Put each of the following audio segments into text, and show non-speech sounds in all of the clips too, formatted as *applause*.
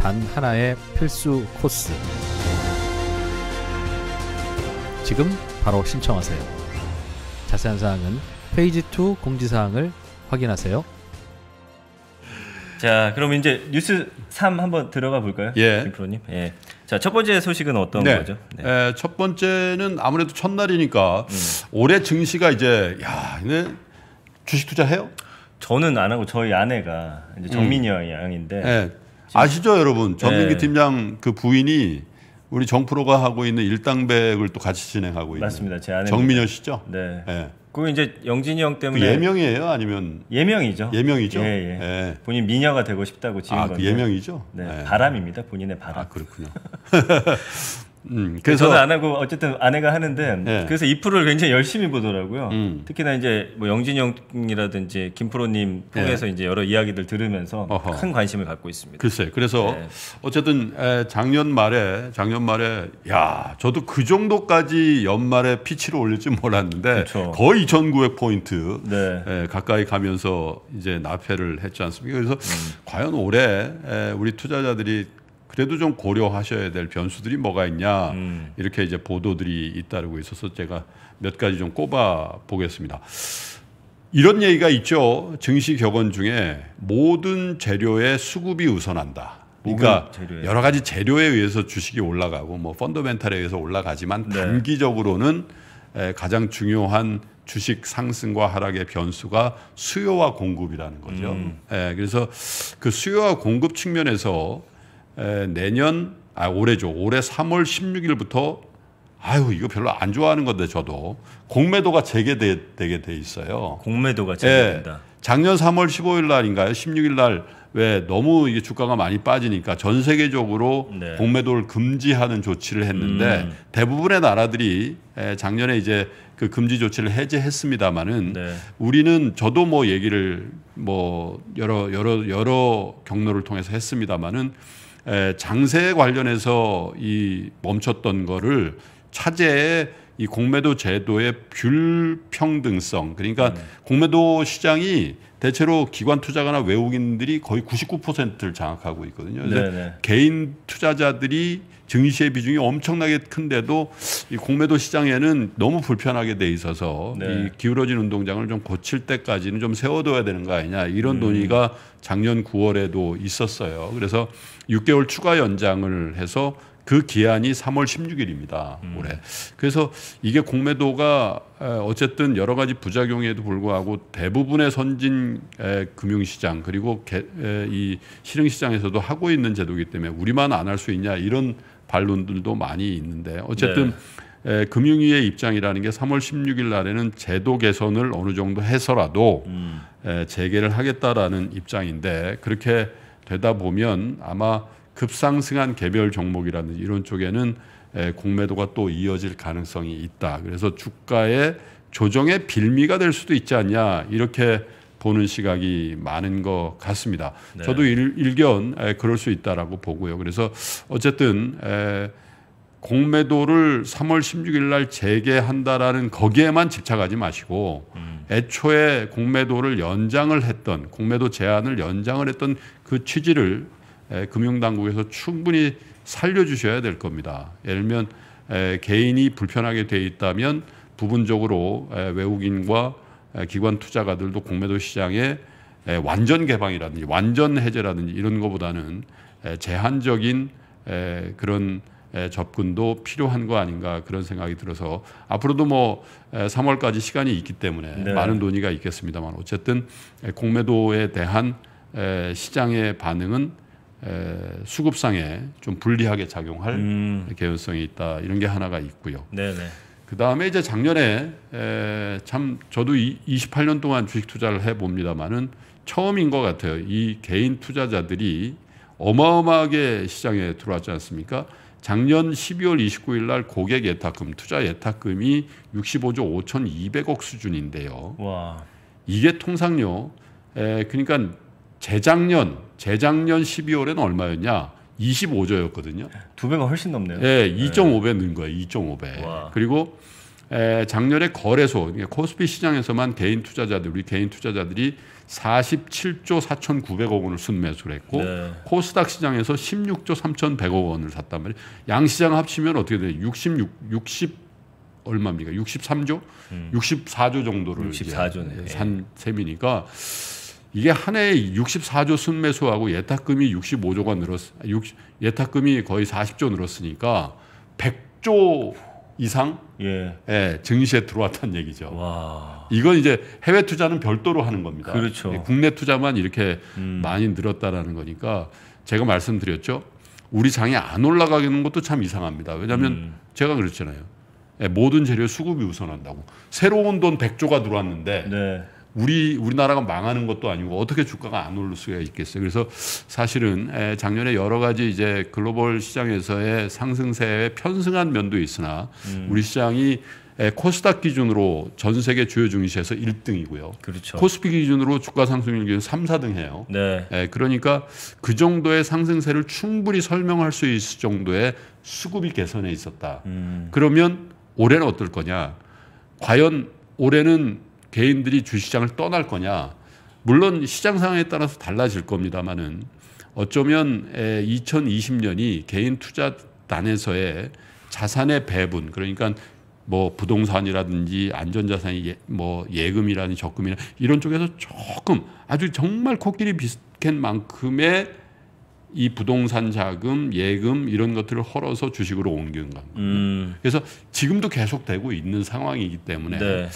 단 하나의 필수 코스. 지금 바로 신청하세요. 자세한 사항은 페이지 2 공지사항을 확인하세요. 자, 그럼 이제 뉴스 3 한번 들어가 볼까요? 예. 김프로님. 네, 예. 자, 첫 번째 소식은 어떤 네. 거죠? 네. 에, 첫 번째는 아무래도 첫날이니까 음. 올해 증시가 이제 야, 이네 주식 투자해요? 저는 안 하고 저희 아내가 이제 정민이 음. 양인데 네. 아시죠, 여러분? 전민기 네. 팀장 그 부인이 우리 정프로가 하고 있는 일당백을 또 같이 진행하고 있는 맞습니다. 제 아내 정민여 씨죠? 네. 네. 예. 그게 이제 영진이 형 그 때문에 그 예명이에요, 아니면 예명이죠. 예명이죠. 예, 예. 예. 본인 미녀가 되고 싶다고 지은 아, 그 건데. 그 예명이죠. 네, 예. 바람입니다. 본인의 아, 바람. 아, 그렇군요. *laughs* 음, 네, 그래서 저는 안 하고 어쨌든 아내가 하는데 네. 그래서 이 프로를 굉장히 열심히 보더라고요. 음. 특히나 이제 뭐 영진이 형이라든지 김프로님 통해서 네. 이제 여러 이야기들 들으면서 어허. 큰 관심을 갖고 있습니다. 글쎄, 그래서 네. 어쨌든 작년 말에 작년 말에 야 저도 그 정도까지 연말에 피치를 올릴 지 몰랐는데 그렇죠. 거의 2,900 포인트 네. 가까이 가면서 이제 나패를 했지 않습니까? 그래서 음. 과연 올해 우리 투자자들이 그래도 좀 고려하셔야 될 변수들이 뭐가 있냐 음. 이렇게 이제 보도들이 잇따르고 있어서 제가 몇 가지 좀 꼽아 보겠습니다. 이런 얘기가 있죠. 증시 격언 중에 모든 재료의 수급이 우선한다. 그러니까 여러 가지 재료에 의해서 주식이 올라가고 뭐 펀더멘탈에 의해서 올라가지만 네. 단기적으로는 가장 중요한 주식 상승과 하락의 변수가 수요와 공급이라는 거죠. 음. 그래서 그 수요와 공급 측면에서 내년 아 올해죠. 올해 3월 16일부터 아유 이거 별로 안 좋아하는 건데 저도 공매도가 재개되게 돼 있어요. 공매도가 재개된다. 예, 작년 3월 15일 날인가요? 16일 날왜 너무 이게 주가가 많이 빠지니까 전 세계적으로 네. 공매도를 금지하는 조치를 했는데 음. 대부분의 나라들이 작년에 이제 그 금지 조치를 해제했습니다마는 네. 우리는 저도 뭐 얘기를 뭐 여러 여러 여러 경로를 통해서 했습니다마는 장세 관련해서 이 멈췄던 거를 차제에 이 공매도 제도의 불평등성 그러니까 음. 공매도 시장이 대체로 기관 투자가나 외국인들이 거의 99%를 장악하고 있거든요. 개인 투자자들이 증시의 비중이 엄청나게 큰데도 이 공매도 시장에는 너무 불편하게 돼 있어서 네. 이 기울어진 운동장을 좀 고칠 때까지는 좀 세워둬야 되는 거 아니냐 이런 음. 논의가 작년 9월에도 있었어요. 그래서 6개월 추가 연장을 해서 그 기한이 3월 16일입니다. 음. 올해. 그래서 이게 공매도가 어쨌든 여러 가지 부작용에도 불구하고 대부분의 선진 금융시장 그리고 이 실흥시장에서도 하고 있는 제도이기 때문에 우리만 안 할 수 있냐 이런 반론들도 많이 있는데 어쨌든 네. 에, 금융위의 입장이라는 게 3월 16일 날에는 제도 개선을 어느 정도 해서라도 음. 에, 재개를 하겠다라는 입장인데 그렇게 되다 보면 아마 급상승한 개별 종목이라는 이런 쪽에는 에, 공매도가 또 이어질 가능성이 있다. 그래서 주가의 조정의 빌미가 될 수도 있지 않냐 이렇게 보는 시각이 많은 것 같습니다. 네. 저도 일, 견 그럴 수 있다라고 보고요. 그래서 어쨌든 에, 공매도를 3월 16일 날 재개한다라는 거기에만 집착하지 마시고 음. 애초에 공매도를 연장을 했던 공매도 제한을 연장을 했던 그 취지를 에, 금융당국에서 충분히 살려주셔야 될 겁니다. 예를 들면 에, 개인이 불편하게 돼 있다면 부분적으로 에, 외국인과 기관 투자가들도 공매도 시장에 완전 개방이라든지 완전 해제라든지 이런 것보다는 제한적인 그런 접근도 필요한 거 아닌가 그런 생각이 들어서 앞으로도 뭐 3월까지 시간이 있기 때문에 네. 많은 논의가 있겠습니다만 어쨌든 공매도에 대한 시장의 반응은 수급상에 좀 불리하게 작용할 음. 개연성이 있다 이런 게 하나가 있고요. 네네. 그 다음에 이제 작년에 참 저도 28년 동안 주식 투자를 해봅니다만은 처음인 것 같아요. 이 개인 투자자들이 어마어마하게 시장에 들어왔지 않습니까? 작년 12월 29일 날 고객 예탁금, 투자 예탁금이 65조 5,200억 수준인데요. 와. 이게 통상요. 에, 그러니까 재작년, 재작년 12월에는 얼마였냐? 25조였거든요. 두 배가 훨씬 넘네요. 예, 네, 2.5배 는 거예요. 2.5배. 와. 그리고 에, 작년에 거래소 그러니까 코스피 시장에서만 개인 투자자들 우리 개인 투자자들이 47조 4,900억 원을 순매수를 했고 네. 코스닥 시장에서 16조 3,100억 원을 샀단 말이에요. 양 시장 합치면 어떻게 돼요? 66 60 얼마입니까? 63조? 음. 64조 정도를 64조네. 산 셈이니까 이게 한 해에 64조 순매수하고 예탁금이 65조가 늘었, 60, 예탁금이 거의 40조 늘었으니까 100조 이상 예. 예 증시에 들어왔다는 얘기죠. 와. 이건 이제 해외 투자는 별도로 하는 겁니다. 그렇죠. 국내 투자만 이렇게 음. 많이 늘었다라는 거니까 제가 말씀드렸죠. 우리 장이 안 올라가는 것도 참 이상합니다. 왜냐하면 음. 제가 그랬잖아요. 예, 모든 재료 수급이 우선한다고. 새로운 돈 100조가 들어왔는데 네. 우리 우리나라가 망하는 것도 아니고 어떻게 주가가 안 오를 수가 있겠어요. 그래서 사실은 작년에 여러 가지 이제 글로벌 시장에서의 상승세에 편승한 면도 있으나 음. 우리 시장이 코스닥 기준으로 전 세계 주요 증시에서 1등이고요. 그렇죠. 코스피 기준으로 주가 상승률 기준 3, 4등 해요. 네. 예, 그러니까 그 정도의 상승세를 충분히 설명할 수 있을 정도의 수급이 개선해 있었다. 음. 그러면 올해는 어떨 거냐? 과연 올해는 개인들이 주시장을 떠날 거냐. 물론 시장 상황에 따라서 달라질 겁니다만은 어쩌면 2020년이 개인 투자단에서의 자산의 배분 그러니까 뭐 부동산이라든지 안전자산이 예, 뭐 예금이라든지 적금이나 이런 쪽에서 조금 아주 정말 코끼리 비슷한 만큼의 이 부동산 자금, 예금 이런 것들을 헐어서 주식으로 옮긴 겁니다. 음. 그래서 지금도 계속되고 있는 상황이기 때문에 네.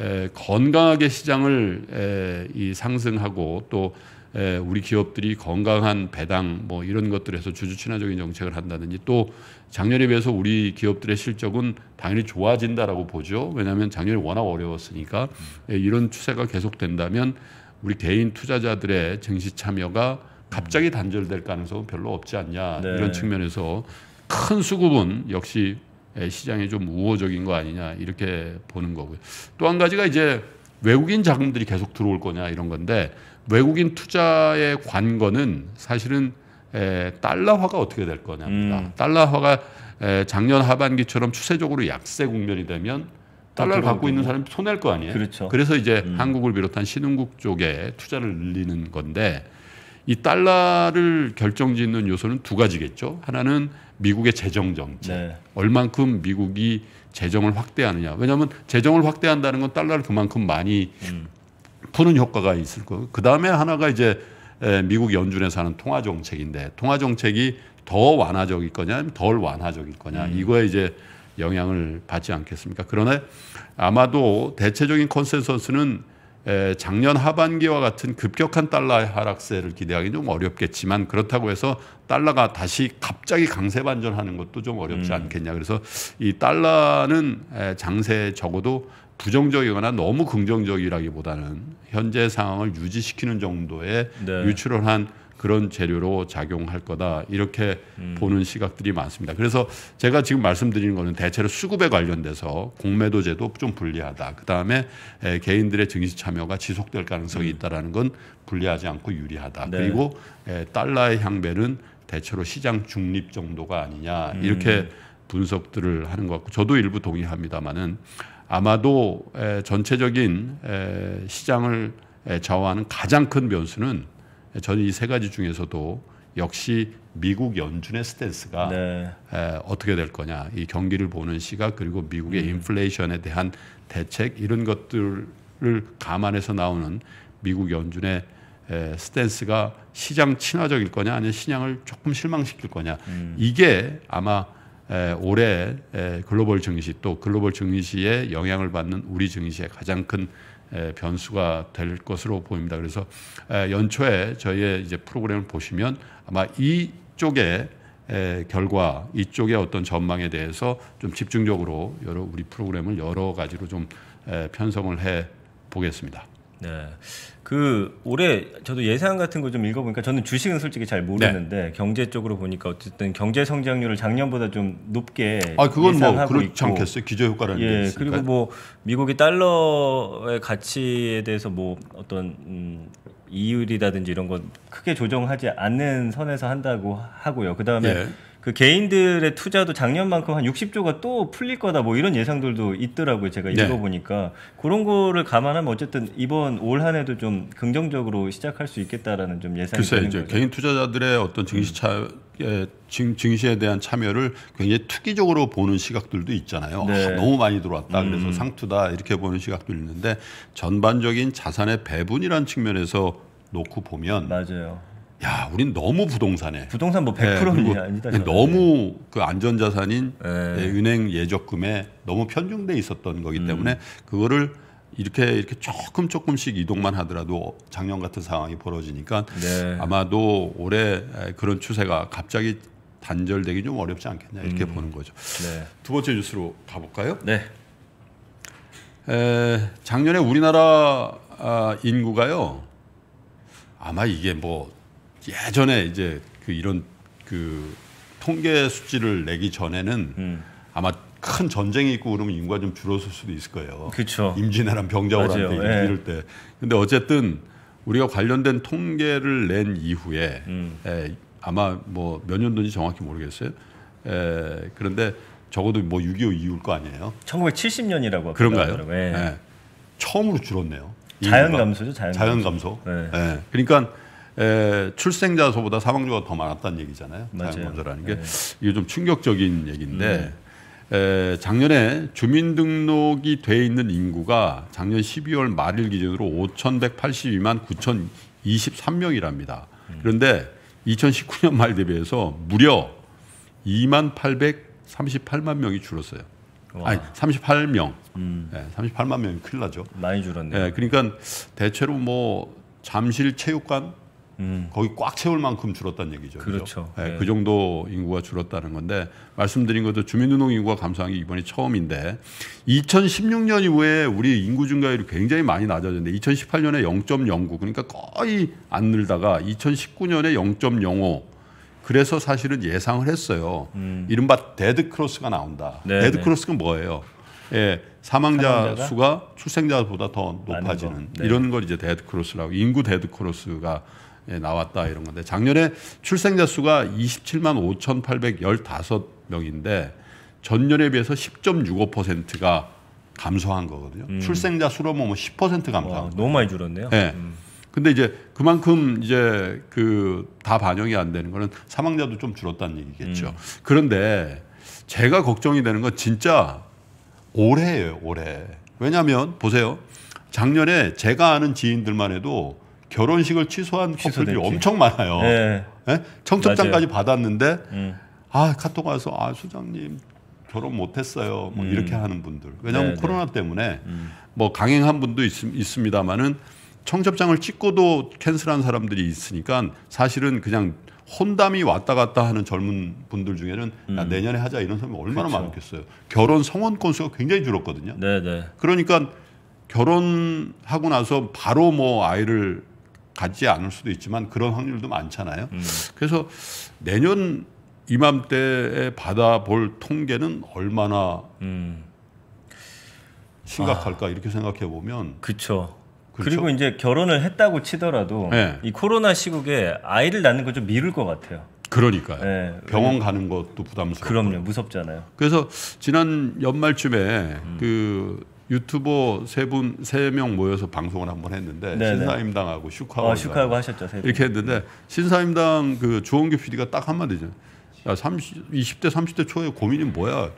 에, 건강하게 시장을 에, 이 상승하고 또 에, 우리 기업들이 건강한 배당 뭐 이런 것들에서 주주 친화적인 정책을 한다든지 또 작년에 비해서 우리 기업들의 실적은 당연히 좋아진다라고 보죠. 왜냐하면 작년에 워낙 어려웠으니까 에, 이런 추세가 계속된다면 우리 개인 투자자들의 증시 참여가 갑자기 단절될 가능성은 별로 없지 않냐 네. 이런 측면에서 큰 수급은 역시 예, 시장에좀 우호적인 거 아니냐 이렇게 보는 거고요. 또 한 가지가 이제 외국인 자금들이 계속 들어올 거냐 이런 건데 외국인 투자의 관건은 사실은 예, 달러화가 어떻게 될 거냐입니다. 음. 달러화가 예, 작년 하반기처럼 추세적으로 약세 국면이 되면 달러를 갖고 있는 사람이 손해일 거 아니에요. 그렇죠. 그래서 이제 음. 한국을 비롯한 신흥국 쪽에 투자를 늘리는 건데 이 달러를 결정짓는 요소는 두 가지겠죠. 하나는 미국의 재정 정책. 네. 얼만큼 미국이 재정을 확대하느냐. 왜냐하면 재정을 확대한다는 건 달러를 그만큼 많이 음. 푸는 효과가 있을 거고. 그 다음에 하나가 이제 미국 연준에서 하는 통화 정책인데 통화 정책이 더 완화적일 거냐, 아니면 덜 완화적일 거냐. 음. 이거에 이제 영향을 받지 않겠습니까? 그러나 아마도 대체적인 컨센서스는 작년 하반기와 같은 급격한 달러의 하락세를 기대하기는 좀 어렵겠지만 그렇다고 해서 달러가 다시 갑자기 강세 반전하는 것도 좀 어렵지 음. 않겠냐. 그래서 이 달러는 장세 적어도 부정적이거나 너무 긍정적이라기보다는 현재 상황을 유지시키는 정도의 네. 유출을 한 그런 재료로 작용할 거다 이렇게 음. 보는 시각들이 많습니다. 그래서 제가 지금 말씀드리는 거는 대체로 수급에 관련돼서 공매도제도 좀 불리하다. 그 다음에 개인들의 증시 참여가 지속될 가능성이 음. 있다라는 건 불리하지 않고 유리하다. 네. 그리고 에, 달러의 향배는 대체로 시장 중립 정도가 아니냐 이렇게 음. 분석들을 하는 것 같고 저도 일부 동의합니다만은 아마도 전체적인 시장을 좌우하는 가장 큰 변수는 저는 이 세 가지 중에서도 역시 미국 연준의 스탠스가 네. 에, 어떻게 될 거냐 이 경기를 보는 시각 그리고 미국의 음. 인플레이션에 대한 대책 이런 것들을 감안해서 나오는 미국 연준의 에, 스탠스가 시장 친화적일 거냐 아니면 시장을 조금 실망시킬 거냐 음. 이게 아마 에, 올해 에, 글로벌 증시 또 글로벌 증시에 영향을 받는 우리 증시의 가장 큰 변수가 될 것으로 보입니다. 그래서 연초에 저희의 이제 프로그램을 보시면 아마 이쪽에 결과 이쪽의 어떤 전망에 대해서 좀 집중적으로 여러 우리 프로그램을 여러 가지로 좀 편성을 해 보겠습니다. 네. 그 올해 저도 예상 같은 거 좀 읽어보니까 저는 주식은 솔직히 잘 모르는데 네. 경제 쪽으로 보니까 어쨌든 경제 성장률을 작년보다 좀 높게 아 그건 뭐 예상하고 뭐 그렇지 있고. 않겠어요 기저 효과라는 예, 게 있으니까. 그리고 뭐미국이 달러의 가치에 대해서 뭐 어떤 음, 이율이라든지 이런 건 크게 조정하지 않는 선에서 한다고 하고요. 그 다음에 예. 그 개인들의 투자도 작년만큼 한 60조가 또 풀릴 거다 뭐 이런 예상들도 있더라고요. 제가 네. 읽어보니까 네. 그런 거를 감안하면 어쨌든 이번 올 한 해도 좀 긍정적으로 시작할 수 있겠다라는 좀 예상이 글쎄 이제 거죠. 개인 투자자들의 어떤 증시차 음. 예, 증시에 대한 참여를 굉장히 투기적으로 보는 시각들도 있잖아요. 네. 아, 너무 많이 들어왔다. 음. 그래서 상투다 이렇게 보는 시각도 있는데 전반적인 자산의 배분이란 측면에서 놓고 보면 맞아요. 야, 우린 너무 부동산에 부동산 뭐 100%는 예, 네, 아니다. 너무 그 안전자산인 네. 은행 예적금에 너무 편중돼 있었던 거기 음. 때문에 음. 그거를 이렇게 이렇게 조금 조금씩 이동만 하더라도 작년 같은 상황이 벌어지니까 네. 아마도 올해 그런 추세가 갑자기 단절되기 좀 어렵지 않겠냐 이렇게 음. 보는 거죠. 네. 두 번째 뉴스로 가볼까요? 네. 에, 작년에 우리나라 아, 인구가요 아마 이게 뭐 예전에 이제 그 이런 그 통계 수치를 내기 전에는 음. 아마 큰 전쟁이 있고 그러면 인구가 좀 줄었을 수도 있을 거예요. 그렇죠. 임진왜란 병자호란 때 예. 이럴 때. 근데 어쨌든 우리가 관련된 통계를 낸 이후에 음. 에, 예, 아마 뭐 몇 년도인지 정확히 모르겠어요. 에, 예, 그런데 적어도 뭐 6.25 이후일 거 아니에요. 1970년이라고 그런가요? 예. 예. 처음으로 줄었네요. 자연 감소죠, 자연, 자연 감소. 감소. 네. 예. 그러니까 에, 출생자 수보다 사망자가 더 많았다는 얘기잖아요. 자연건조라는 게 네. 이게 좀 충격적인 얘기인데 음. 에, 작년에 주민등록이 돼 있는 인구가 작년 12월 말일 기준으로 5,182만 9,023명이랍니다. 음. 그런데 2019년 말 대비해서 무려 2만 838만 명이 줄었어요. 와. 아니 38명, 음. 네, 예, 38만 명이 큰일 나죠. 많이 줄었네요. 네, 그러니까 대체로 뭐 잠실 체육관 음. 거기꽉 채울 만큼 줄었다는 얘기죠. 그렇죠. 네, 네. 그 정도 인구가 줄었다는 건데 말씀드린 것도 주민운동 인구가 감소한 게 이번이 처음인데 2016년 이후에 우리 인구 증가율이 굉장히 많이 낮아졌는데 2018년에 0.09 그러니까 거의 안 늘다가 2019년에 0.05 그래서 사실은 예상을 했어요. 음. 이른바 데드 크로스가 나온다. 네, 데드 크로스가 네. 뭐예요? 예, 사망자 사망자가? 수가 출생자보다 더 높아지는 네. 이런 걸 이제 데드 크로스라고 인구 데드 크로스가 예, 나왔다 이런 건데 작년에 출생자 수가 27만 5,815명인데 전년에 비해서 10.65%가 감소한 거거든요. 음. 출생자 수로 보면 뭐, 10% 뭐 감소한 거. 너무 많이 줄었네요. 네. 음. 근데 이제 그만큼 이제 그 다 반영이 안 되는 거는 사망자도 좀 줄었다는 얘기겠죠. 음. 그런데 제가 걱정이 되는 건 진짜 올해예요, 올해. 왜냐하면 보세요. 작년에 제가 아는 지인들만 해도 결혼식을 취소한 커플들이 취소됐지. 엄청 많아요. 네. 네? 청첩장까지 받았는데 음. 아 카톡 와서 아 수장님 결혼 못했어요. 뭐 음. 이렇게 하는 분들. 왜냐하면 네네. 코로나 때문에 음. 뭐 강행한 분도 있, 있습니다만은 청첩장을 찍고도 캔슬한 사람들이 있으니까 사실은 그냥 혼담이 왔다 갔다 하는 젊은 분들 중에는 음. 야, 내년에 하자 이런 사람이 얼마나 그렇죠. 많겠어요 결혼 성원 건수가 굉장히 줄었거든요. 네네. 네. 그러니까 결혼하고 나서 바로 뭐 아이를 가지 않을 수도 있지만 그런 확률도 많잖아요. 음. 그래서 내년 이맘때에 받아볼 통계는 얼마나 음. 심각할까 아. 이렇게 생각해 보면 그렇죠. 그리고 이제 결혼을 했다고 치더라도 네. 이 코로나 시국에 아이를 낳는 걸좀 미룰 것 같아요. 그러니까요. 네. 병원 음. 가는 것도 부담스럽고. 그럼요. 무섭잖아요. 그래서 지난 연말쯤에 음. 그 유튜버 세 분 세 명 모여서 방송을 한번 했는데 네네. 신사임당하고 슈카하고, 아, 슈카하고 하셨죠 이렇게 했는데 신사임당 그 주원규 PD가 딱 한마디죠. 야 30, 20대 30대 초에 고민이 뭐야?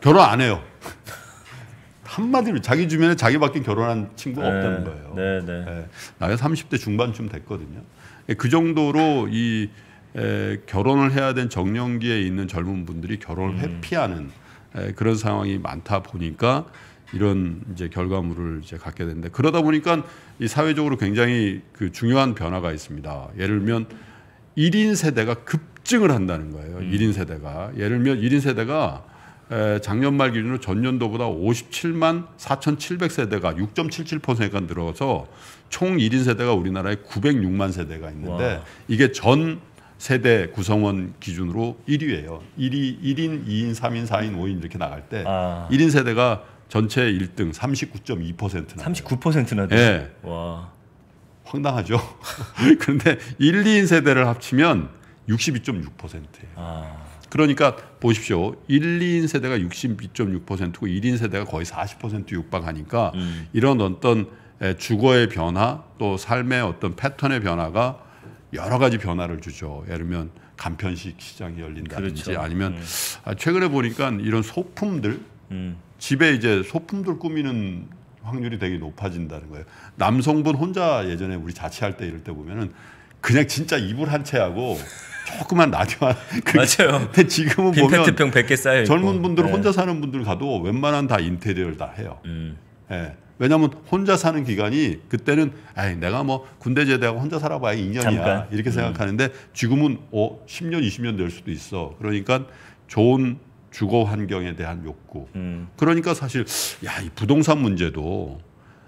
결혼 안 해요. *laughs* 한마디로 자기 주변에 자기밖에 결혼한 친구가 네. 없다는 거예요. 네네. 네. 나이 30대 중반쯤 됐거든요. 예, 그 정도로 이 에, 결혼을 해야 된 정년기에 있는 젊은 분들이 결혼을 음. 회피하는 에, 그런 상황이 많다 보니까 이런 이제 결과물을 이제 갖게 되는데 그러다 보니까 이 사회적으로 굉장히 그 중요한 변화가 있습니다. 예를 들면 1인 세대가 급증을 한다는 거예요. 음. 1인 세대가 예를 들면 1인 세대가 작년 말 기준으로 전년도보다 57만 4,700세대가 6.77%가 늘어서 총 1인 세대가 우리나라에 906만 세대가 있는데 와. 이게 전 세대 구성원 기준으로 1위예요. 1위, 1인, 2인, 3인, 4인, 5인 이렇게 나갈 때 아. 1인 세대가 전체 1등 39.2%나. 39%나 돼요. 예. 와. 황당하죠. *laughs* 그런데 1, 2인 세대를 합치면 62.6%예요. 아. 그러니까 보십시오. 1, 2인 세대가 62.6%고 1인 세대가 거의 40% 육박하니까 음. 이런 어떤 주거의 변화 또 삶의 어떤 패턴의 변화가 여러 가지 변화를 주죠. 예를 들면 간편식 시장이 열린다든지 그렇죠. 아니면 음. 아, 최근에 보니까 이런 소품들 음. 집에 이제 소품들 꾸미는 확률이 되게 높아진다는 거예요. 남성분 혼자 예전에 우리 자취할 때 이럴 때 보면은 그냥 진짜 이불 한 채하고 조그만 라디오 한 *laughs* 맞아요. 근데 지금은 보면 페트병 100개 쌓여 젊은 분들 네. 혼자 사는 분들 가도 웬만한 다 인테리어를 다 해요. 음. 네. 예. 왜냐하면 혼자 사는 기간이 그때는 에이, 내가 뭐 군대 제대하고 혼자 살아봐야 2년이야 잠깐. 이렇게 음. 생각하는데 지금은 어, 10년 20년 될 수도 있어. 그러니까 좋은 주거 환경에 대한 욕구. 음. 그러니까 사실 야, 이 부동산 문제도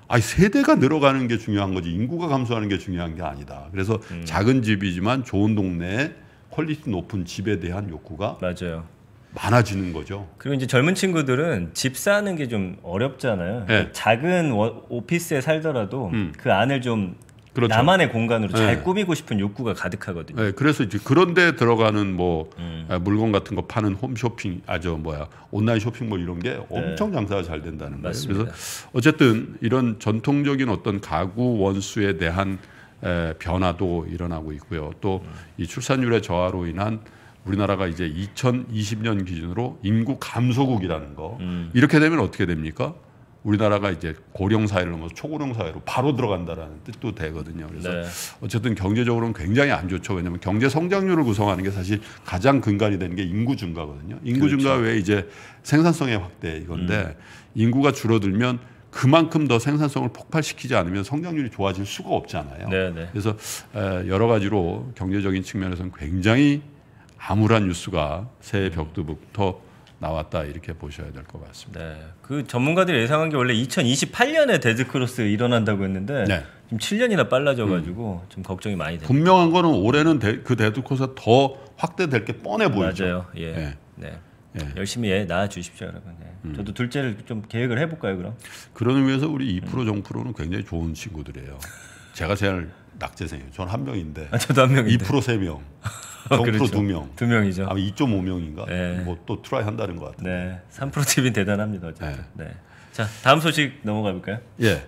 아니 세대가 늘어가는 게 중요한 거지 인구가 감소하는 게 중요한 게 아니다. 그래서 음. 작은 집이지만 좋은 동네 퀄리티 높은 집에 대한 욕구가 맞아요. 많아지는 거죠. 그리고 이제 젊은 친구들은 집 사는 게 좀 어렵잖아요. 네. 작은 오피스에 살더라도 음. 그 안을 좀 그렇죠. 나만의 공간으로 네. 잘 꾸미고 싶은 욕구가 가득하거든요. 네, 그래서 이제 그런데 들어가는 뭐 음. 아, 물건 같은 거 파는 홈쇼핑 아저 뭐야 온라인 쇼핑몰 이런 게 네. 엄청 장사가 잘 된다는 거예요. 맞습니다. 그래서 어쨌든 이런 전통적인 어떤 가구 원수에 대한 에, 변화도 일어나고 있고요. 또이 음. 출산율의 저하로 인한 우리나라가 이제 2020년 기준으로 인구 감소국이라는 거 음. 이렇게 되면 어떻게 됩니까? 우리나라가 이제 고령 사회를 넘어서 초고령 사회로 바로 들어간다라는 뜻도 되거든요. 그래서 네. 어쨌든 경제적으로는 굉장히 안 좋죠. 왜냐하면 경제 성장률을 구성하는 게 사실 가장 근간이 되는 게 인구 증가거든요. 인구 그렇죠. 증가 외에 이제 생산성의 확대 이건데 음. 인구가 줄어들면 그만큼 더 생산성을 폭발시키지 않으면 성장률이 좋아질 수가 없잖아요. 네네. 네. 그래서 여러 가지로 경제적인 측면에서는 굉장히 암울한 뉴스가 새해 벽두부터 나왔다 이렇게 보셔야 될 것 같습니다. 네. 그 전문가들이 예상한 게 원래 2028년에 데드크로스 일어난다고 했는데 네. 지금 7년이나 빨라져가지고 음. 좀 걱정이 많이 됩니다. 분명한 거는 올해는 데, 그 데드크로스 더 확대될 게 뻔해 보이죠. 맞아요. 예. 네. 네. 네. 열심히 예, 나아 주십시오, 여러분. 네. 음. 저도 둘째를 좀 계획을 해볼까요, 그럼? 그런 의미에서 우리 2% 음. 정프로는 굉장히 좋은 친구들이에요. 제가 제일 낙제생이에요. 저는 한 명인데. 아, 저도 한 명인데. 2% 3명. *laughs* 아, 그렇죠. 2명. 2명이죠. 아마 2.5명인가? 네. 뭐또 트라이 한다는 것 같아요. 네. 3% 팁이 대단합니다. 네. 네. 자, 다음 소식 넘어가 볼까요? 예.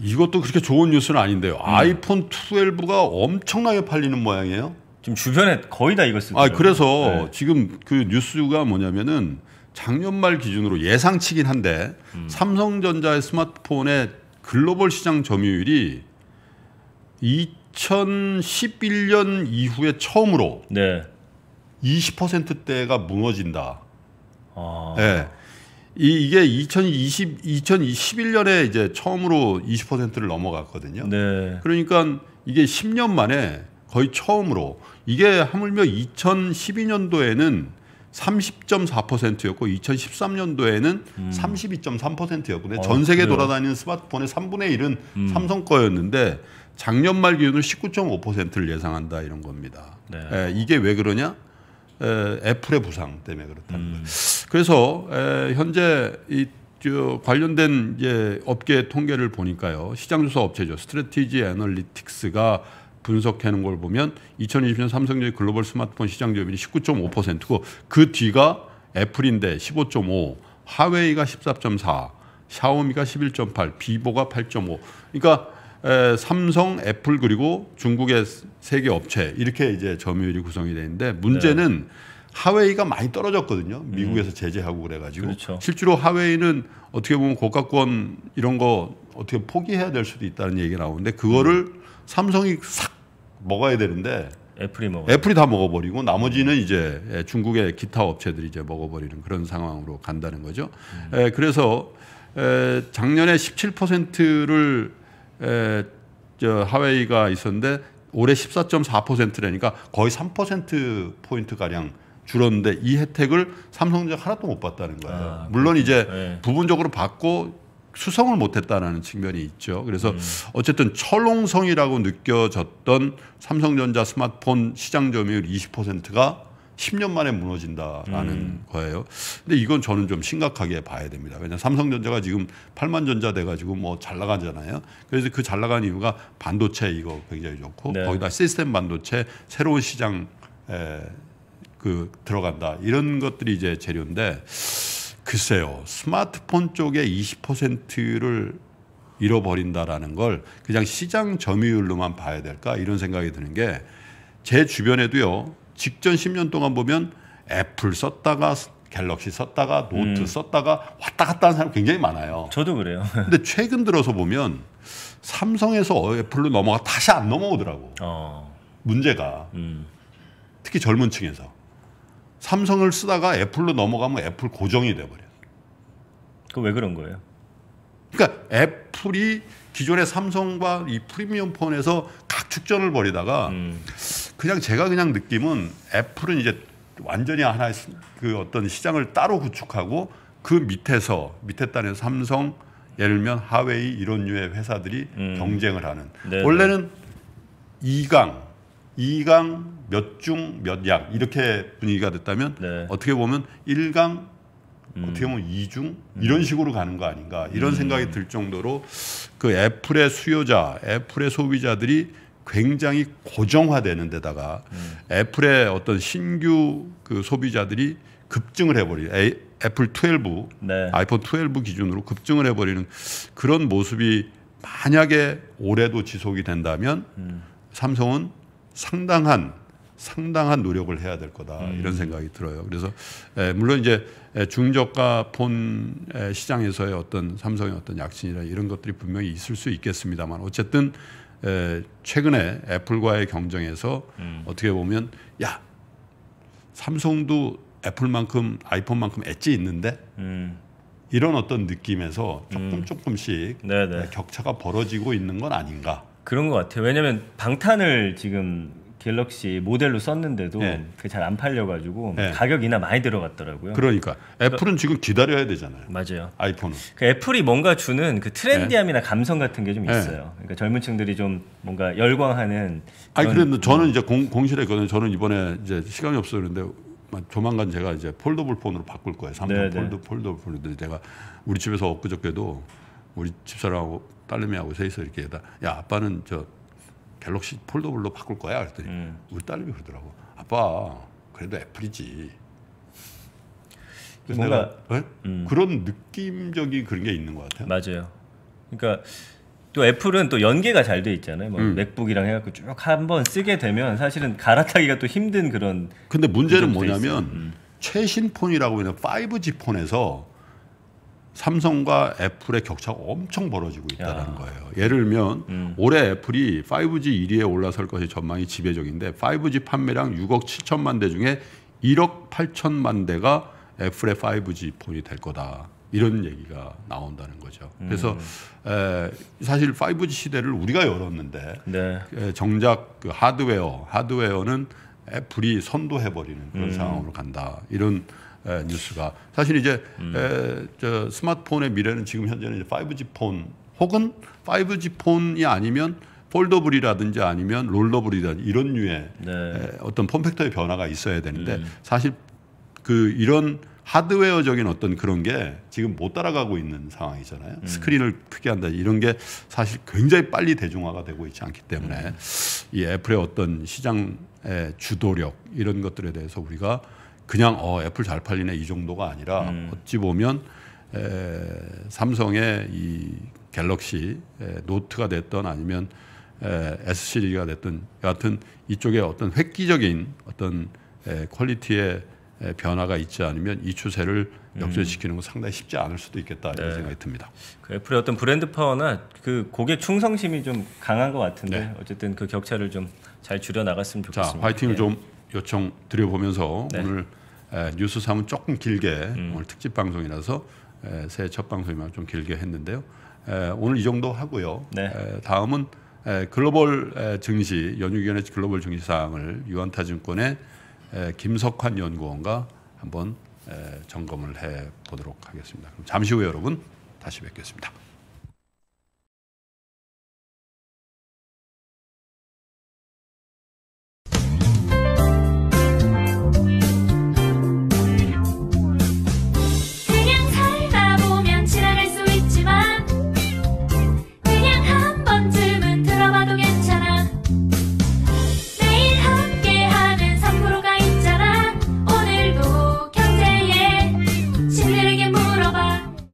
이것도 그렇게 좋은 뉴스는 아닌데요. 음. 아이폰 12가 엄청나게 팔리는 모양이에요. 지금 주변에 거의 다 이거 쓰고. 아, 그래서 네. 지금 그 뉴스가 뭐냐면은 작년 말 기준으로 예상치긴 한데 음. 삼성전자의 스마트폰의 글로벌 시장 점유율이 2011년 이후에 처음으로 네. 20%대가 무너진다. 아. 네. 이, 이게 2020, 2011년에 이제 처음으로 20%를 넘어갔거든요. 네. 그러니까 이게 10년 만에 거의 처음으로 이게 하물며 2012년도에는 30.4%였고 2013년도에는 음. 32.3%였고 아, 전 세계 그 돌아다니는 스마트폰의 3분의 1은 음. 삼성 거였는데 작년 말 기준으로 19.5%를 예상한다 이런 겁니다. 네. 에, 예, 이게 왜 그러냐? 에, 애플의 부상 때문에 그렇다는 음. 거예요. 그래서 에, 현재 이 관련된 이제 업계 통계를 보니까요. 시장조사 업체죠. 스트레티지 애널리틱스가 분석하는 걸 보면 2020년 삼성전자 글로벌 스마트폰 시장 점유율이 19.5%고 그 뒤가 애플인데 15.5, 하웨이가 14.4, 샤오미가 11.8, 비보가 8.5. 그러니까 에, 삼성, 애플 그리고 중국의 세계 업체 이렇게 이제 점유율이 구성이 되는데 문제는 네. 하웨이가 많이 떨어졌거든요. 미국에서 음. 제재하고 그래가지고 그렇죠. 실제로 하웨이는 어떻게 보면 고가권 이런 거 어떻게 포기해야 될 수도 있다는 얘기가 나오는데 그거를 음. 삼성이 싹 먹어야 되는데 애플이 먹어 애플이 다 먹어버리고 나머지는 음. 이제 예, 중국의 기타 업체들이 이제 먹어버리는 그런 상황으로 간다는 거죠. 음. 에, 예, 그래서 에, 작년에 17%를 에, 저 하웨이가 있었는데 올해 14.4%라니까 거의 3% 포인트 가량 줄었는데 이 혜택을 삼성전자 하나도 못 받다는 거예요. 아, 물론 이제 네. 부분적으로 받고 수성을 못했다라는 측면이 있죠. 그래서 음. 어쨌든 철옹성이라고 느껴졌던 삼성전자 스마트폰 시장 점유율 20%가 10년 만에 무너진다라는 음. 거예요. 근데 이건 저는 좀 심각하게 봐야 됩니다. 왜냐 삼성전자가 지금 8만 전자 돼가지고 뭐 잘 나가잖아요. 그래서 그 잘 나간 이유가 반도체 이거 굉장히 좋고 네. 거기다 시스템 반도체 새로운 시장 에, 그 들어간다 이런 것들이 이제 재료인데 글쎄요 스마트폰 쪽에 20%를 잃어버린다라는 걸 그냥 시장 점유율로만 봐야 될까 이런 생각이 드는 게 제 주변에도요 직전 10년 동안 보면 애플 썼다가 갤럭시 썼다가 노트 음. 썼다가 왔다 갔다 하는 사람 굉장히 많아요. 저도 그래요. *laughs* 근데 최근 들어서 보면 삼성에서 어, 애플로 넘어가 다시 안 넘어오더라고. 어. 문제가 음. 특히 젊은 층에서 삼성을 쓰다가 애플로 넘어가면 애플 고정이 돼버려. 그왜 그런 거예요? 그러니까 애플이 기존의 삼성과 이 프리미엄 폰에서 각축전을 벌이다가 음. 그냥 제가 그냥 느낌은 애플은 이제 완전히 하나의 그 어떤 시장을 따로 구축하고 그 밑에서 밑에 따른 삼성 예를 들면 하웨이 이런 류의 회사들이 음. 경쟁을 하는 네네. 원래는 이강이강 몇 중몇양 이렇게 분위기가 됐다면 네. 어떻게 보면 일강 음. 어떻게 보면 이중 음. 이런 식으로 가는 거 아닌가 이런 생각이 음. 들 정도로 그 애플의 수요자 애플의 소비자들이 굉장히 고정화되는 데다가 음. 애플의 어떤 신규 그 소비자들이 급증을 해버리 애플 12 네. 아이폰 12 기준으로 급증을 해버리는 그런 모습이 만약에 올해도 지속이 된다면 음. 삼성은 상당한 상당한 노력을 해야 될 거다 음. 이런 생각이 들어요. 그래서 에, 예, 물론 이제 예, 중저가 폰 예, 시장에서의 어떤 삼성의 어떤 약진이나 이런 것들이 분명히 있을 수 있겠습니다만 어쨌든 에, 최근에 애플과의 경쟁에서 음. 어떻게 보면 야 삼성도 애플만큼 아이폰만큼 엣지 있는데 음. 이런 어떤 느낌에서 조금 음. 조금씩 네네. 네. 네, 격차가 벌어지고 있는 건 아닌가 그런 것 같아요 왜냐하면 방탄을 지금 갤럭시 모델로 썼는데도 네. 그게 잘안 팔려가지고 네. 가격이나 많이 들어갔더라고요. 그러니까 애플은 그러니까, 지금 기다려야 되잖아요. 맞아요. 아이폰은. 그 애플이 뭔가 주는 그 트렌디함이나 네. 감성 같은 게좀 네. 있어요. 그러니까 젊은층들이 좀 뭔가 열광하는. 아니 그래도 저는 음. 이제 공, 공실했거든 저는 이번에 이제 시간이 없어 그런데 조만간 제가 이제 폴더블 폰으로 바꿀 거예요. 삼성 네, 폴더 폴더블 폰인데 제가 우리 집에서 엊그저께도 우리 집사람하고 딸내미하고 셋이서 이렇게 야 아빠는 저 갤럭시 폴더블로 바꿀 거야 그랬더니 음. 우리 딸님이 그러더라고 아빠 그래도 애플이지 그 뭔가, 내가 네? 음. 그런 느낌적인 그런 게 있는 것 같아요 맞아요 그러니까 또 애플은 또 연계가 잘 돼 있잖아요. 뭐 음. 맥북이랑 해갖고 쭉 한번 쓰게 되면 사실은 갈아타기가 또 힘든 그런. 근데 문제는 뭐냐면 음. 최신 폰이라고 하는 5G 폰에서 삼성과 애플의 격차가 엄청 벌어지고 있다는 거예요. 예를 들면 음. 올해 애플이 5G 1위에 올라설 것이 전망이 지배적인데 5G 판매량 6억 7천만 대 중에 1억 8천만 대가 애플의 5G 폰이 될 거다. 이런 얘기가 나온다는 거죠. 그래서 음. 에, 사실 5G 시대를 우리가 열었는데 네. 에, 정작 그 하드웨어, 하드웨어는 애플이 선도해버리는 그런 음. 상황으로 간다. 이런 에, 예, 뉴스가 사실 이제 음. 에, 저 스마트폰의 미래는 지금 현재는 이제 5G 폰 혹은 5G 폰이 아니면 폴더블이라든지 아니면 롤러블이라든지 이런 류의 네. 어떤 폼팩터의 변화가 있어야 되는데 음. 사실 그 이런 하드웨어적인 어떤 그런 게 지금 못 따라가고 있는 상황이잖아요. 음. 스크린을 크게 한다 이런 게 사실 굉장히 빨리 대중화가 되고 있지 않기 때문에 음. 이 애플의 어떤 시장의 주도력 이런 것들에 대해서 우리가 그냥 어 애플 잘 팔리네 이 정도가 아니라 음. 어찌 보면 에, 삼성의 이 갤럭시 에, 노트가 됐던 아니면 에, S 시리즈가 됐든 여하튼 이쪽에 어떤 획기적인 어떤 에, 퀄리티의 에, 변화가 있지 않으면 이 추세를 음. 역전시키는 건 상당히 쉽지 않을 수도 있겠다 이런 네. 생각이 듭니다. 그 애플의 어떤 브랜드 파워나 그 고객 충성심이 좀 강한 것 같은데 네. 어쨌든 그 격차를 좀 잘 줄여 나갔으면 좋겠습니다. 자, 파이팅을 네. 예. 좀 요청 드려보면서 네. 오늘 에, 뉴스 삼은 조금 길게 음. 오늘 특집 방송이라서 에, 새해 첫 방송이면 좀 길게 했는데요. 에, 오늘 이 정도 하고요. 네. 에, 다음은 에, 글로벌 에, 증시 연유위원회 글로벌 증시 사항을 유한타증권의 김석환 연구원과 한번 에, 점검을 해 보도록 하겠습니다. 그럼 잠시 후에 여러분 다시 뵙겠습니다.